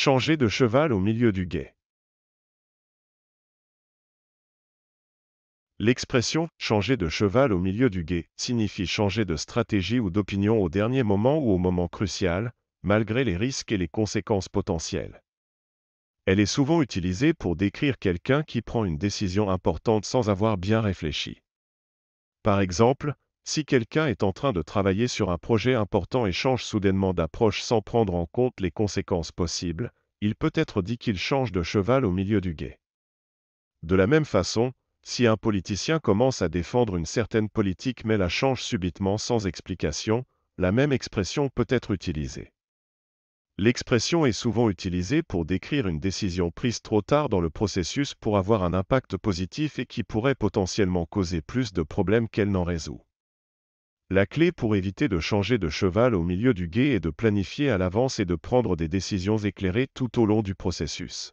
changer de cheval au milieu du guet. L'expression changer de cheval au milieu du guet signifie changer de stratégie ou d'opinion au dernier moment ou au moment crucial, malgré les risques et les conséquences potentielles. Elle est souvent utilisée pour décrire quelqu'un qui prend une décision importante sans avoir bien réfléchi. Par exemple, si quelqu'un est en train de travailler sur un projet important et change soudainement d'approche sans prendre en compte les conséquences possibles, il peut être dit qu'il change de cheval au milieu du guet. De la même façon, si un politicien commence à défendre une certaine politique mais la change subitement sans explication, la même expression peut être utilisée. L'expression est souvent utilisée pour décrire une décision prise trop tard dans le processus pour avoir un impact positif et qui pourrait potentiellement causer plus de problèmes qu'elle n'en résout. La clé pour éviter de changer de cheval au milieu du guet est de planifier à l'avance et de prendre des décisions éclairées tout au long du processus.